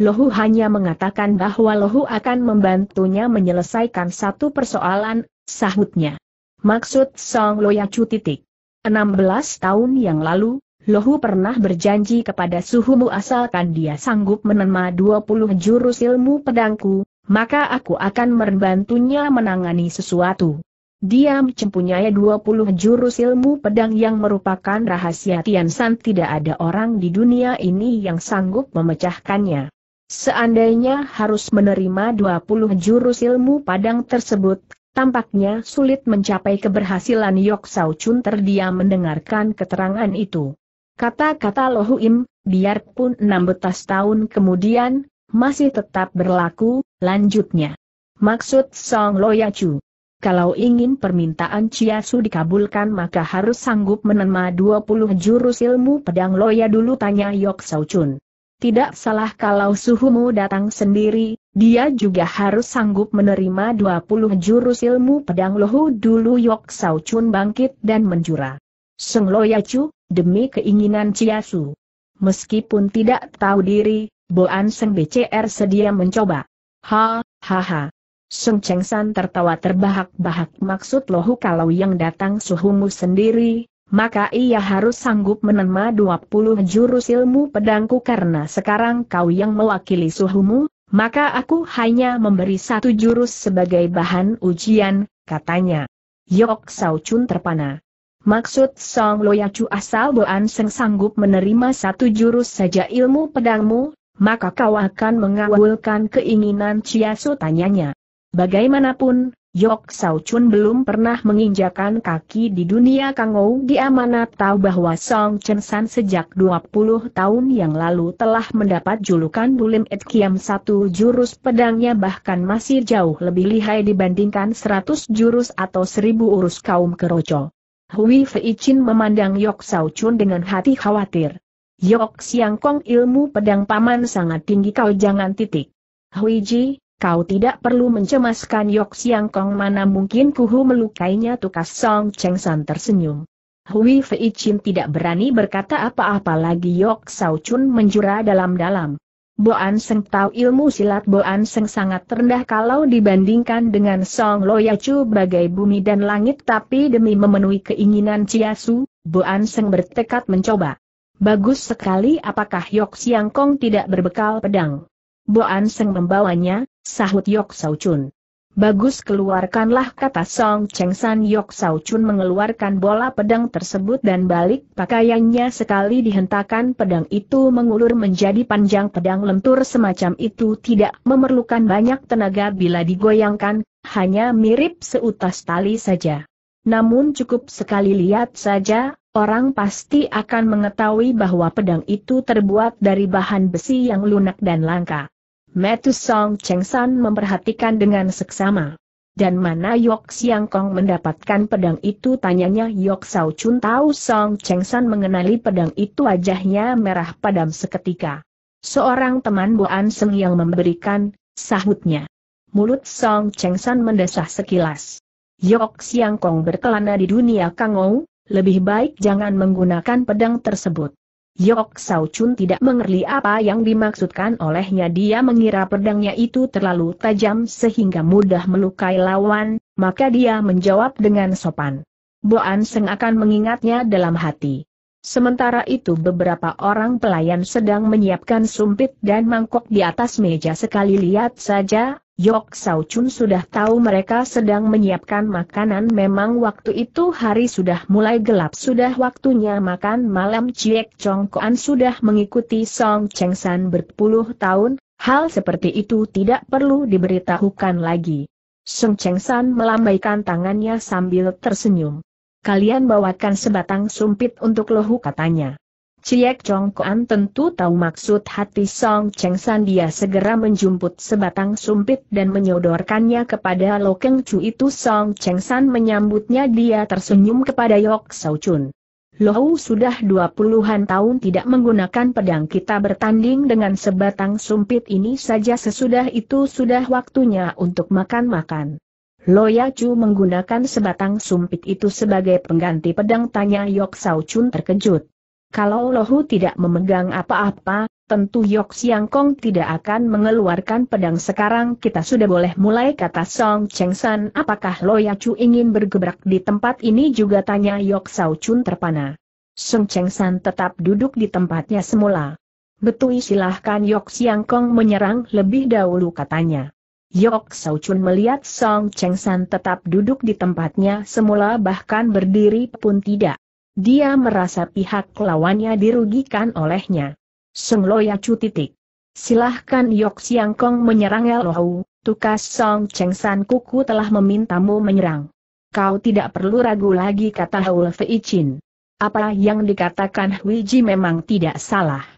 Lohu hanya mengatakan bahwa Lohu akan membantunya menyelesaikan satu persoalan, sahutnya. Maksud Song Loyacu titik. 16 tahun yang lalu, Lohu pernah berjanji kepada Suhumu asalkan dia sanggup menerima 20 jurus ilmu pedangku, maka aku akan membantunya menangani sesuatu. Dia mempunyai 20 jurus ilmu pedang yang merupakan rahasia Tian San tidak ada orang di dunia ini yang sanggup memecahkannya. Seandainya harus menerima 20 jurus ilmu padang tersebut, tampaknya sulit mencapai keberhasilan Yok Sao Chun terdiam mendengarkan keterangan itu. Kata-kata Im, biarpun enam 16 tahun kemudian, masih tetap berlaku, lanjutnya. Maksud Song ya Chu, Kalau ingin permintaan Su dikabulkan maka harus sanggup menerima 20 jurus ilmu pedang Loya dulu tanya Yok Sao Chun. Tidak salah kalau suhumu datang sendiri, dia juga harus sanggup menerima 20 jurus ilmu pedang lohu dulu Yok Sao Chun bangkit dan menjura. Seng Loyacu, demi keinginan Ciasu. Meskipun tidak tahu diri, Boan Seng BCR sedia mencoba. Ha, ha ha. Seng Cheng San tertawa terbahak-bahak maksud lohu kalau yang datang suhumu sendiri, maka ia harus sanggup menerima 20 jurus ilmu pedangku karena sekarang kau yang mewakili suhumu, maka aku hanya memberi satu jurus sebagai bahan ujian, katanya. Yok Sao Chun terpana. Maksud Song Loyacu asal Boan Seng sanggup menerima satu jurus saja ilmu pedangmu, maka kau akan mengawalkan keinginan Chia Su tanyanya. Bagaimanapun, Yok Sao Chun belum pernah menginjakan kaki di dunia Kangou dia mana tahu bahwa Song Chen San sejak 20 tahun yang lalu telah mendapat julukan Bulim Et Kiam satu jurus pedangnya bahkan masih jauh lebih lihai dibandingkan 100 jurus atau 1000 urus kaum keroco. Hui Fei Chin memandang Yok Sao Chun dengan hati khawatir. Yok Siang Kong ilmu pedang paman sangat tinggi kau jangan titik. Hui Ji, Kau tidak perlu mencemaskan Yok Siang Kong mana mungkin kuhu melukainya tukas Song Cheng San tersenyum. Hui Fei Chin tidak berani berkata apa-apa lagi Yok Sao Chun menjura dalam-dalam. An Seng tahu ilmu silat An Seng sangat rendah kalau dibandingkan dengan Song Loya Chu bagai bumi dan langit tapi demi memenuhi keinginan Chia Su, An Seng bertekad mencoba. Bagus sekali apakah Yok Siang Kong tidak berbekal pedang. Boan Seng membawanya, sahut Yok Sao Chun. Bagus keluarkanlah kata Song Cheng San Yok Sao Chun mengeluarkan bola pedang tersebut dan balik pakaiannya sekali dihentakan pedang itu mengulur menjadi panjang pedang lentur semacam itu tidak memerlukan banyak tenaga bila digoyangkan, hanya mirip seutas tali saja. Namun cukup sekali lihat saja, orang pasti akan mengetahui bahwa pedang itu terbuat dari bahan besi yang lunak dan langka. Metu Song Cheng San memperhatikan dengan seksama. Dan mana Yok Siang Kong mendapatkan pedang itu tanyanya Yok Sao Chun tahu Song Cheng San mengenali pedang itu wajahnya merah padam seketika. Seorang teman Boan Seng yang memberikan, sahutnya. Mulut Song Cheng San mendesah sekilas. Yok Siang Kong berkelana di dunia Kangou, lebih baik jangan menggunakan pedang tersebut. Yok Sao Chun tidak mengerti apa yang dimaksudkan olehnya dia mengira pedangnya itu terlalu tajam sehingga mudah melukai lawan, maka dia menjawab dengan sopan. Boan Seng akan mengingatnya dalam hati. Sementara itu beberapa orang pelayan sedang menyiapkan sumpit dan mangkok di atas meja sekali lihat saja, Yok Sao Chun sudah tahu mereka sedang menyiapkan makanan memang waktu itu hari sudah mulai gelap sudah waktunya makan malam Ciek Chong Koan sudah mengikuti Song Cheng San berpuluh tahun, hal seperti itu tidak perlu diberitahukan lagi. Song Cheng San melambaikan tangannya sambil tersenyum kalian bawakan sebatang sumpit untuk lohu katanya. Ciek Chong Kuan tentu tahu maksud hati Song Cheng San dia segera menjumput sebatang sumpit dan menyodorkannya kepada Lo Keng Chu itu Song Cheng San menyambutnya dia tersenyum kepada Yok Sao Chun. Lohu sudah dua puluhan tahun tidak menggunakan pedang kita bertanding dengan sebatang sumpit ini saja sesudah itu sudah waktunya untuk makan-makan. Loya Chu menggunakan sebatang sumpit itu sebagai pengganti pedang tanya Yok Sao Chun terkejut. Kalau Lohu tidak memegang apa-apa, tentu Yok Siang Kong tidak akan mengeluarkan pedang sekarang kita sudah boleh mulai kata Song Cheng San apakah Loya Chu ingin bergebrak di tempat ini juga tanya Yok Sao Chun terpana. Song Cheng San tetap duduk di tempatnya semula. Betul, silahkan Yok Siang Kong menyerang lebih dahulu katanya. Yok Sau Chun melihat Song Cheng San tetap duduk di tempatnya semula bahkan berdiri pun tidak. Dia merasa pihak lawannya dirugikan olehnya. Lo Ya Chu titik. Silahkan Yok Siang Kong menyerang Elohu, tukas Song Cheng San Kuku telah memintamu menyerang. Kau tidak perlu ragu lagi kata Hau Fei Chin. Apa yang dikatakan Hui Ji memang tidak salah.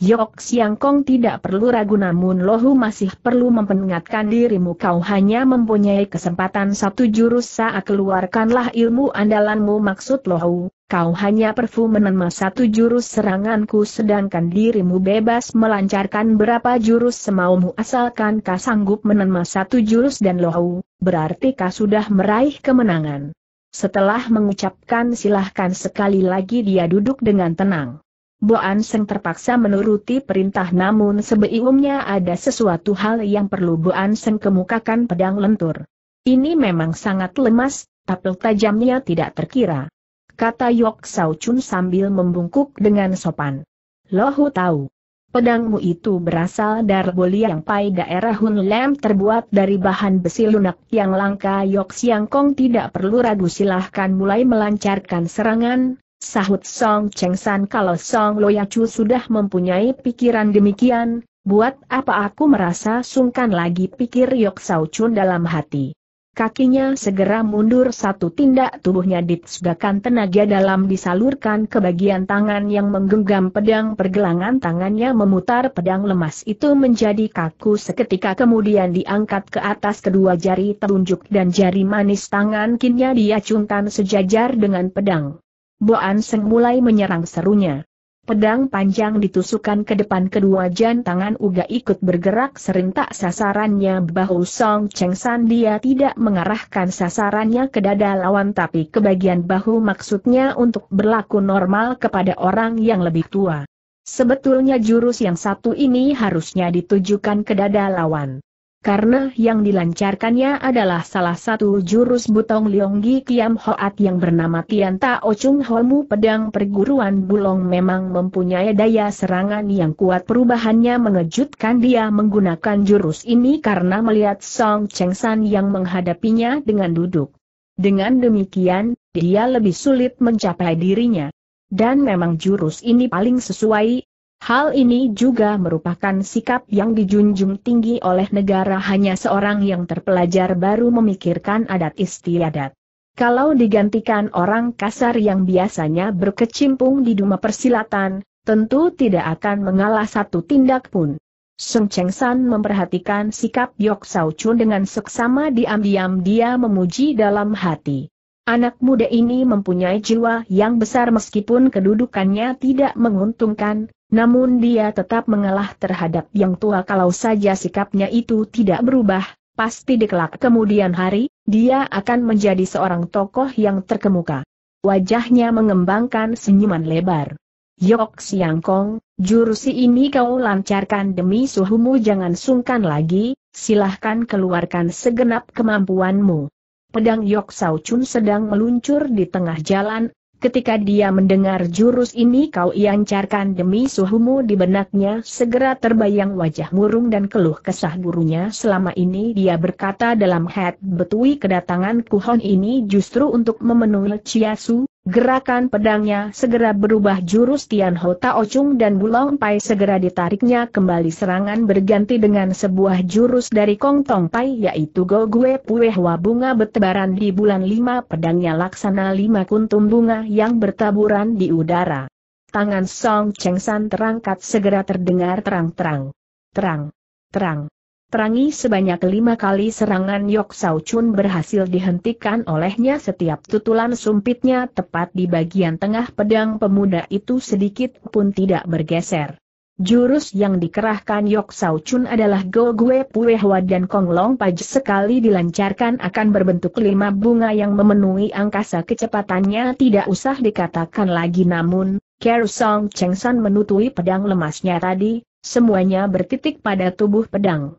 Yok Siang Kong tidak perlu ragu namun Lohu masih perlu mempengatkan dirimu kau hanya mempunyai kesempatan satu jurus saat keluarkanlah ilmu andalanmu maksud Lohu, kau hanya perlu menerima satu jurus seranganku sedangkan dirimu bebas melancarkan berapa jurus semaumu asalkan kau sanggup menerima satu jurus dan Lohu, berarti kau sudah meraih kemenangan. Setelah mengucapkan silahkan sekali lagi dia duduk dengan tenang. Boan Seng terpaksa menuruti perintah namun sebelumnya ada sesuatu hal yang perlu Boan Seng kemukakan pedang lentur. Ini memang sangat lemas, tapi tajamnya tidak terkira. Kata Yok Sao Chun sambil membungkuk dengan sopan. Lohu tahu. Pedangmu itu berasal dari Boli yang Pai daerah Hun Lem terbuat dari bahan besi lunak yang langka Yok Siang Kong tidak perlu ragu silahkan mulai melancarkan serangan, Sahut Song Cheng San kalau Song Loyacu sudah mempunyai pikiran demikian, buat apa aku merasa sungkan lagi pikir Yok Sao Chun dalam hati. Kakinya segera mundur satu tindak tubuhnya dipsdakan tenaga dalam disalurkan ke bagian tangan yang menggenggam pedang pergelangan tangannya memutar pedang lemas itu menjadi kaku seketika kemudian diangkat ke atas kedua jari telunjuk dan jari manis tangan kinnya diacungkan sejajar dengan pedang. Boan Seng mulai menyerang serunya. Pedang panjang ditusukkan ke depan kedua jan tangan Uga ikut bergerak serentak sasarannya bahu Song Cheng San dia tidak mengarahkan sasarannya ke dada lawan tapi ke bagian bahu maksudnya untuk berlaku normal kepada orang yang lebih tua. Sebetulnya jurus yang satu ini harusnya ditujukan ke dada lawan karena yang dilancarkannya adalah salah satu jurus Butong Lionggi Kiam Hoat yang bernama Tian Tao Chung Holmu pedang perguruan Bulong memang mempunyai daya serangan yang kuat perubahannya mengejutkan dia menggunakan jurus ini karena melihat Song Cheng San yang menghadapinya dengan duduk. Dengan demikian, dia lebih sulit mencapai dirinya. Dan memang jurus ini paling sesuai, Hal ini juga merupakan sikap yang dijunjung tinggi oleh negara hanya seorang yang terpelajar baru memikirkan adat istiadat. Kalau digantikan orang kasar yang biasanya berkecimpung di duma persilatan, tentu tidak akan mengalah satu tindak pun. Sung Cheng San memperhatikan sikap Yok Sao Chun dengan seksama diam-diam dia memuji dalam hati. Anak muda ini mempunyai jiwa yang besar meskipun kedudukannya tidak menguntungkan, namun dia tetap mengalah terhadap yang tua kalau saja sikapnya itu tidak berubah, pasti dikelak kemudian hari, dia akan menjadi seorang tokoh yang terkemuka. Wajahnya mengembangkan senyuman lebar. Yok Siang Kong, jurusi ini kau lancarkan demi suhumu jangan sungkan lagi, silahkan keluarkan segenap kemampuanmu. Pedang Yok Sao Chun sedang meluncur di tengah jalan, Ketika dia mendengar jurus ini kau iancarkan demi suhumu di benaknya segera terbayang wajah murung dan keluh kesah gurunya selama ini dia berkata dalam hat betui kedatangan kuhon ini justru untuk memenuhi ciasu, Gerakan pedangnya segera berubah jurus Tian Ho Tao Chung dan Bulong Pai segera ditariknya kembali serangan berganti dengan sebuah jurus dari Kong Tong Pai yaitu Go Gue Pue Hua Bunga betebaran di bulan lima pedangnya laksana lima kuntum bunga yang bertaburan di udara. Tangan Song Cheng San terangkat segera terdengar terang-terang. Terang, terang. Terangi sebanyak lima kali serangan Yok Sao Chun berhasil dihentikan olehnya setiap tutulan sumpitnya tepat di bagian tengah pedang pemuda itu sedikit pun tidak bergeser. Jurus yang dikerahkan Yok Sao Chun adalah Go Gue Pue Hwa dan Kong Long Paj sekali dilancarkan akan berbentuk lima bunga yang memenuhi angkasa kecepatannya tidak usah dikatakan lagi namun, Ker Song Cheng San menutui pedang lemasnya tadi, semuanya bertitik pada tubuh pedang.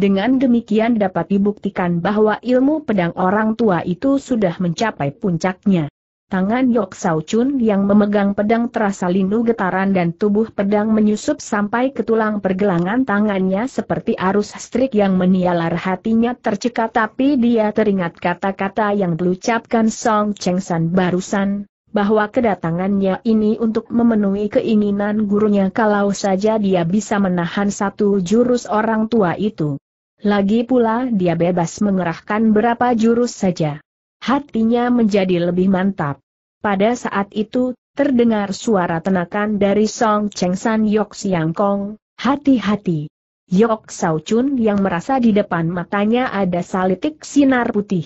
Dengan demikian dapat dibuktikan bahwa ilmu pedang orang tua itu sudah mencapai puncaknya. Tangan Yok Sao Chun yang memegang pedang terasa lindu getaran dan tubuh pedang menyusup sampai ke tulang pergelangan tangannya seperti arus strik yang menialar hatinya tercekat tapi dia teringat kata-kata yang diucapkan Song Cheng San barusan, bahwa kedatangannya ini untuk memenuhi keinginan gurunya kalau saja dia bisa menahan satu jurus orang tua itu. Lagi pula dia bebas mengerahkan berapa jurus saja. Hatinya menjadi lebih mantap. Pada saat itu, terdengar suara tenakan dari Song Cheng San Yok Siang Kong, hati-hati. Yok Sao Chun yang merasa di depan matanya ada salitik sinar putih.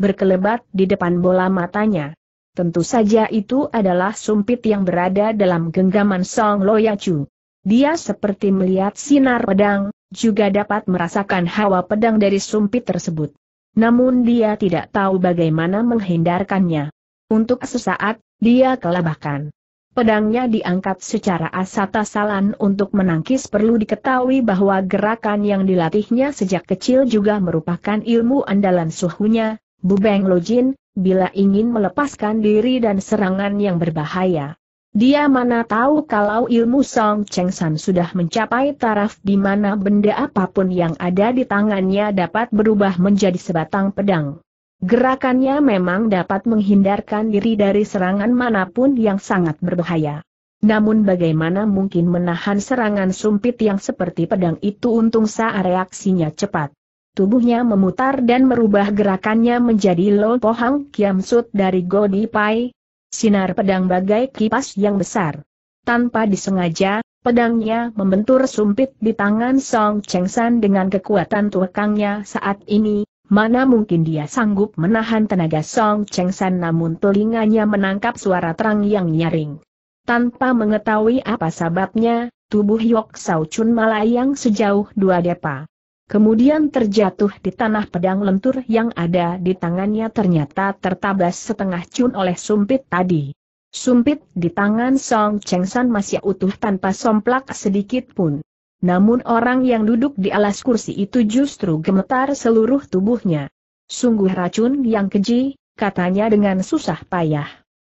Berkelebat di depan bola matanya. Tentu saja itu adalah sumpit yang berada dalam genggaman Song Loyacu. Dia seperti melihat sinar pedang, juga dapat merasakan hawa pedang dari sumpit tersebut. Namun dia tidak tahu bagaimana menghindarkannya. Untuk sesaat, dia kelabakan. Pedangnya diangkat secara asat-asalan untuk menangkis perlu diketahui bahwa gerakan yang dilatihnya sejak kecil juga merupakan ilmu andalan suhunya, Bubeng Lojin, bila ingin melepaskan diri dan serangan yang berbahaya. Dia mana tahu kalau ilmu Song Cheng San sudah mencapai taraf di mana benda apapun yang ada di tangannya dapat berubah menjadi sebatang pedang. Gerakannya memang dapat menghindarkan diri dari serangan manapun yang sangat berbahaya. Namun bagaimana mungkin menahan serangan sumpit yang seperti pedang itu untung saat reaksinya cepat. Tubuhnya memutar dan merubah gerakannya menjadi Lo Pohang Kiam Sut dari Godi Pai, Sinar pedang bagai kipas yang besar. Tanpa disengaja, pedangnya membentur sumpit di tangan Song Cheng San dengan kekuatan tukangnya saat ini, mana mungkin dia sanggup menahan tenaga Song Cheng San namun telinganya menangkap suara terang yang nyaring. Tanpa mengetahui apa sababnya, tubuh Yok Sao Chun melayang sejauh dua depa. Kemudian terjatuh di tanah pedang lentur yang ada di tangannya ternyata tertabas setengah cun oleh sumpit tadi. Sumpit di tangan Song Cheng San masih utuh tanpa somplak sedikit pun. Namun orang yang duduk di alas kursi itu justru gemetar seluruh tubuhnya. Sungguh racun yang keji, katanya dengan susah payah.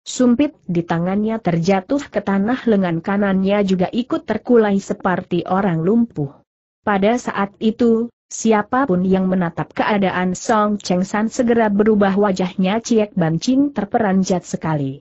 Sumpit di tangannya terjatuh ke tanah lengan kanannya juga ikut terkulai seperti orang lumpuh. Pada saat itu, siapapun yang menatap keadaan Song Cheng San segera berubah wajahnya Ciek Ban Ching terperanjat sekali.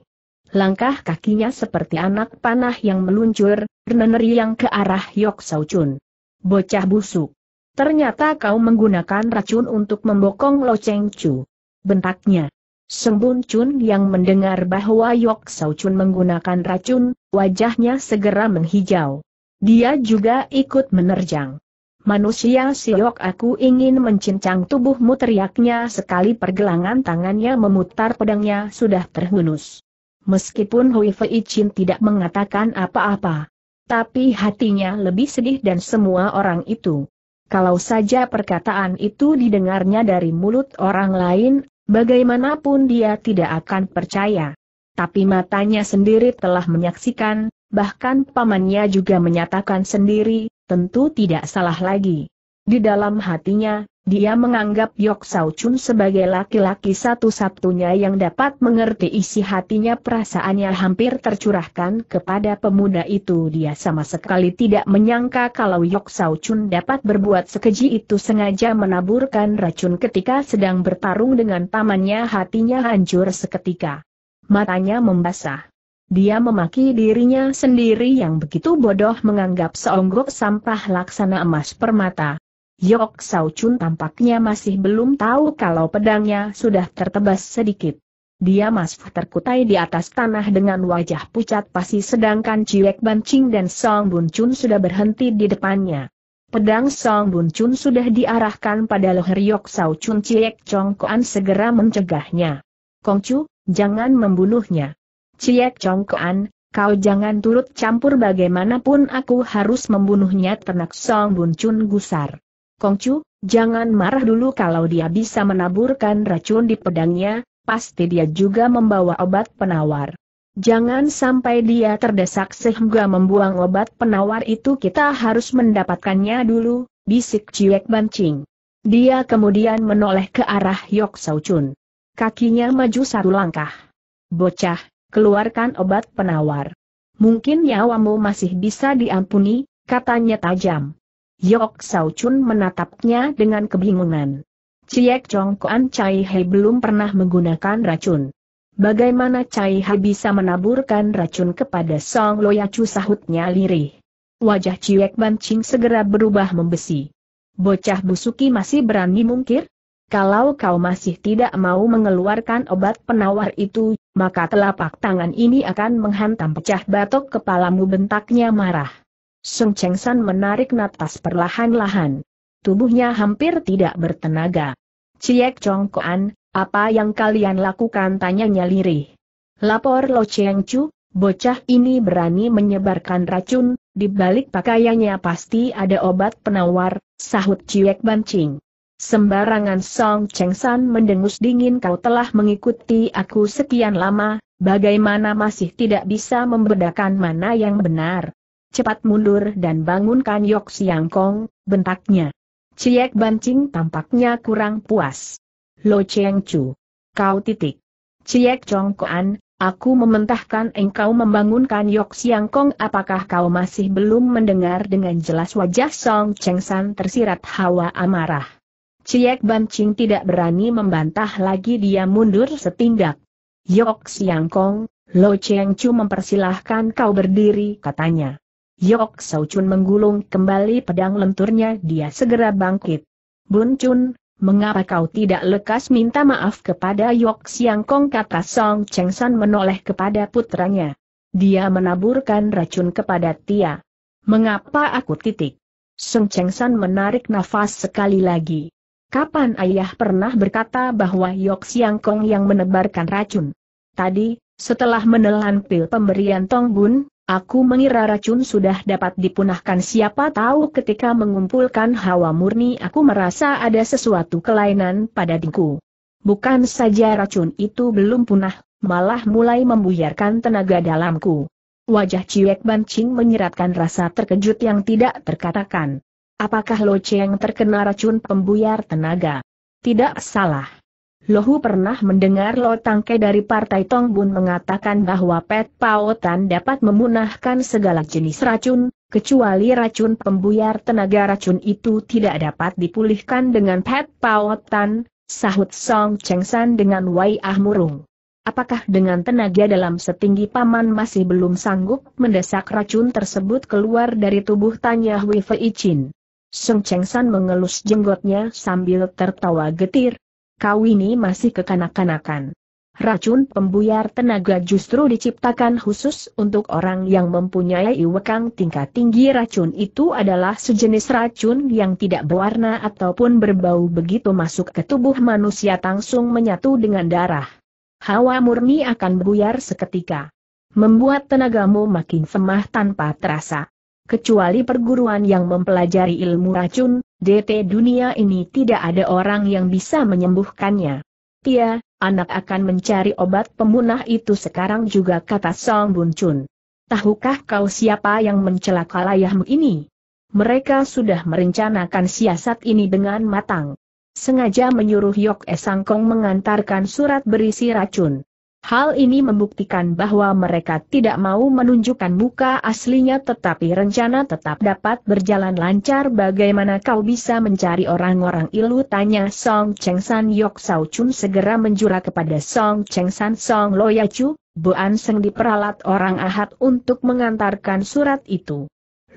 Langkah kakinya seperti anak panah yang meluncur, reneri yang ke arah Yok Sau Chun. Bocah busuk. Ternyata kau menggunakan racun untuk membokong Lo Cheng Chu. Bentaknya. Sembun Chun yang mendengar bahwa Yok Sau Chun menggunakan racun, wajahnya segera menghijau. Dia juga ikut menerjang. Manusia siok aku ingin mencincang tubuhmu teriaknya sekali pergelangan tangannya memutar pedangnya sudah terhunus. Meskipun Hui Fei Chin tidak mengatakan apa-apa. Tapi hatinya lebih sedih dan semua orang itu. Kalau saja perkataan itu didengarnya dari mulut orang lain, bagaimanapun dia tidak akan percaya. Tapi matanya sendiri telah menyaksikan, bahkan pamannya juga menyatakan sendiri, tentu tidak salah lagi. Di dalam hatinya, dia menganggap Yok Sao Chun sebagai laki-laki satu-satunya yang dapat mengerti isi hatinya perasaannya hampir tercurahkan kepada pemuda itu dia sama sekali tidak menyangka kalau Yok Sao Chun dapat berbuat sekeji itu sengaja menaburkan racun ketika sedang bertarung dengan pamannya hatinya hancur seketika. Matanya membasah. Dia memaki dirinya sendiri yang begitu bodoh menganggap seonggok sampah laksana emas permata. Yok Sao Chun tampaknya masih belum tahu kalau pedangnya sudah tertebas sedikit. Dia masih terkutai di atas tanah dengan wajah pucat pasi sedangkan Ciwek Bancing dan Song Bun Chun sudah berhenti di depannya. Pedang Song Bun Chun sudah diarahkan pada leher Yok Sao Chun Ciek Chong Koan segera mencegahnya. Kongcu, jangan membunuhnya. Ciek Chongkoan, kau jangan turut campur bagaimanapun aku harus membunuhnya ternak Song Bun gusar. Kongcu, jangan marah dulu kalau dia bisa menaburkan racun di pedangnya, pasti dia juga membawa obat penawar. Jangan sampai dia terdesak sehingga membuang obat penawar itu kita harus mendapatkannya dulu, bisik Ciek Bancing. Dia kemudian menoleh ke arah Yok Sau Chun. Kakinya maju satu langkah. Bocah, keluarkan obat penawar. Mungkin nyawamu masih bisa diampuni, katanya tajam. Yok Sao Chun menatapnya dengan kebingungan. Ciek Chong Kuan Chai Hei belum pernah menggunakan racun. Bagaimana Chai Hei bisa menaburkan racun kepada Song Loyacu sahutnya lirih. Wajah Ciek Ban Ching segera berubah membesi. Bocah busuki masih berani mungkir? kalau kau masih tidak mau mengeluarkan obat penawar itu, maka telapak tangan ini akan menghantam pecah batok kepalamu bentaknya marah. Sung Cheng San menarik napas perlahan-lahan. Tubuhnya hampir tidak bertenaga. Ciek Chong Koan, apa yang kalian lakukan tanyanya lirih. Lapor Lo Cheng Chu, bocah ini berani menyebarkan racun, di balik pakaiannya pasti ada obat penawar, sahut Ciek Bancing. Sembarangan Song Cheng San mendengus dingin kau telah mengikuti aku sekian lama, bagaimana masih tidak bisa membedakan mana yang benar. Cepat mundur dan bangunkan Yok Siang Kong, bentaknya. Ciek Bancing tampaknya kurang puas. Lo Cheng Chu. Kau titik. Ciek Chong Koan, Aku mementahkan engkau membangunkan Yok Siang Kong apakah kau masih belum mendengar dengan jelas wajah Song Cheng San tersirat hawa amarah. Ciek Bancing tidak berani membantah lagi dia mundur setindak. Yok Siang Kong, Lo Cheng Chu mempersilahkan kau berdiri katanya. Yok Sau Chun menggulung kembali pedang lenturnya dia segera bangkit. Bun Chun, mengapa kau tidak lekas minta maaf kepada Yok Siang Kong kata Song Cheng San menoleh kepada putranya. Dia menaburkan racun kepada Tia. Mengapa aku titik? Song Cheng San menarik nafas sekali lagi. Kapan ayah pernah berkata bahwa Yok Siang Kong yang menebarkan racun? Tadi, setelah menelan pil pemberian Tong Bun, aku mengira racun sudah dapat dipunahkan siapa tahu ketika mengumpulkan hawa murni aku merasa ada sesuatu kelainan pada diriku. Bukan saja racun itu belum punah, malah mulai membuyarkan tenaga dalamku. Wajah Ciek Bancing menyeratkan rasa terkejut yang tidak terkatakan apakah Lo Cheng terkena racun pembuyar tenaga? Tidak salah. Lohu pernah mendengar Lo Tangke dari Partai Tongbun mengatakan bahwa Pet Paotan dapat memunahkan segala jenis racun, kecuali racun pembuyar tenaga racun itu tidak dapat dipulihkan dengan Pet Paotan, sahut Song Cheng San dengan Wai Ah Murung. Apakah dengan tenaga dalam setinggi paman masih belum sanggup mendesak racun tersebut keluar dari tubuh tanya Hui Fei Chin? Seng Cheng San mengelus jenggotnya sambil tertawa getir. Kau ini masih kekanak-kanakan. Racun pembuyar tenaga justru diciptakan khusus untuk orang yang mempunyai iwekang tingkat tinggi racun itu adalah sejenis racun yang tidak berwarna ataupun berbau begitu masuk ke tubuh manusia langsung menyatu dengan darah. Hawa murni akan buyar seketika membuat tenagamu makin semah tanpa terasa. Kecuali perguruan yang mempelajari ilmu racun, DT dunia ini tidak ada orang yang bisa menyembuhkannya. Tia, anak akan mencari obat pemunah itu sekarang juga kata Song Bun Chun. Tahukah kau siapa yang mencela kalayahmu ini? Mereka sudah merencanakan siasat ini dengan matang. Sengaja menyuruh Yok Esangkong mengantarkan surat berisi racun. Hal ini membuktikan bahwa mereka tidak mau menunjukkan muka aslinya tetapi rencana tetap dapat berjalan lancar bagaimana kau bisa mencari orang-orang ilu tanya Song Cheng San Yok Sao Chun segera menjura kepada Song Cheng San Song Loya Chu, Bu An Seng diperalat orang ahad untuk mengantarkan surat itu.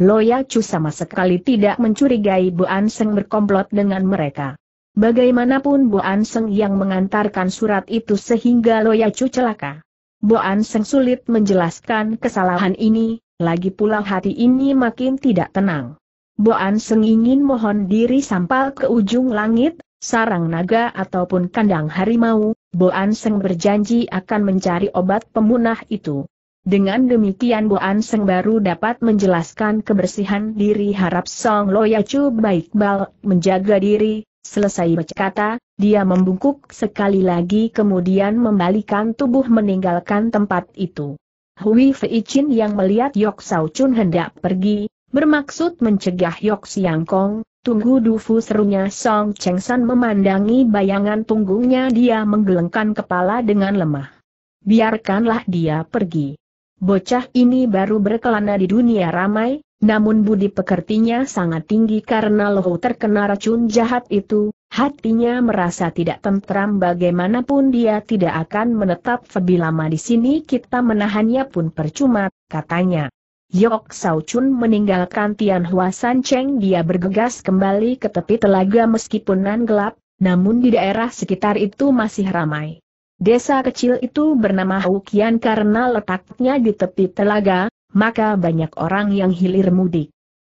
Lo Ya Chu sama sekali tidak mencurigai Bu An Seng berkomplot dengan mereka. Bagaimanapun Boan Seng yang mengantarkan surat itu sehingga Loyacu celaka. Boan Seng sulit menjelaskan kesalahan ini, lagi pula hati ini makin tidak tenang. Boan Seng ingin mohon diri sampal ke ujung langit, sarang naga ataupun kandang harimau, Boan Seng berjanji akan mencari obat pemunah itu. Dengan demikian Boan Seng baru dapat menjelaskan kebersihan diri harap Song Loyacu baik bal menjaga diri, Selesai berkata, dia membungkuk sekali lagi kemudian membalikan tubuh meninggalkan tempat itu. Hui Fei Chin yang melihat Yok Sao Chun hendak pergi, bermaksud mencegah Yok Siang Kong, tunggu Dufu serunya Song Cheng San memandangi bayangan punggungnya dia menggelengkan kepala dengan lemah. Biarkanlah dia pergi. Bocah ini baru berkelana di dunia ramai, namun budi pekertinya sangat tinggi karena Lohu terkena racun jahat itu, hatinya merasa tidak tentram bagaimanapun dia tidak akan menetap lebih lama di sini kita menahannya pun percuma, katanya. Yok Sao Chun meninggalkan Tian Hua San Cheng dia bergegas kembali ke tepi telaga meskipun nan gelap, namun di daerah sekitar itu masih ramai. Desa kecil itu bernama Hukian karena letaknya di tepi telaga, maka banyak orang yang hilir mudik.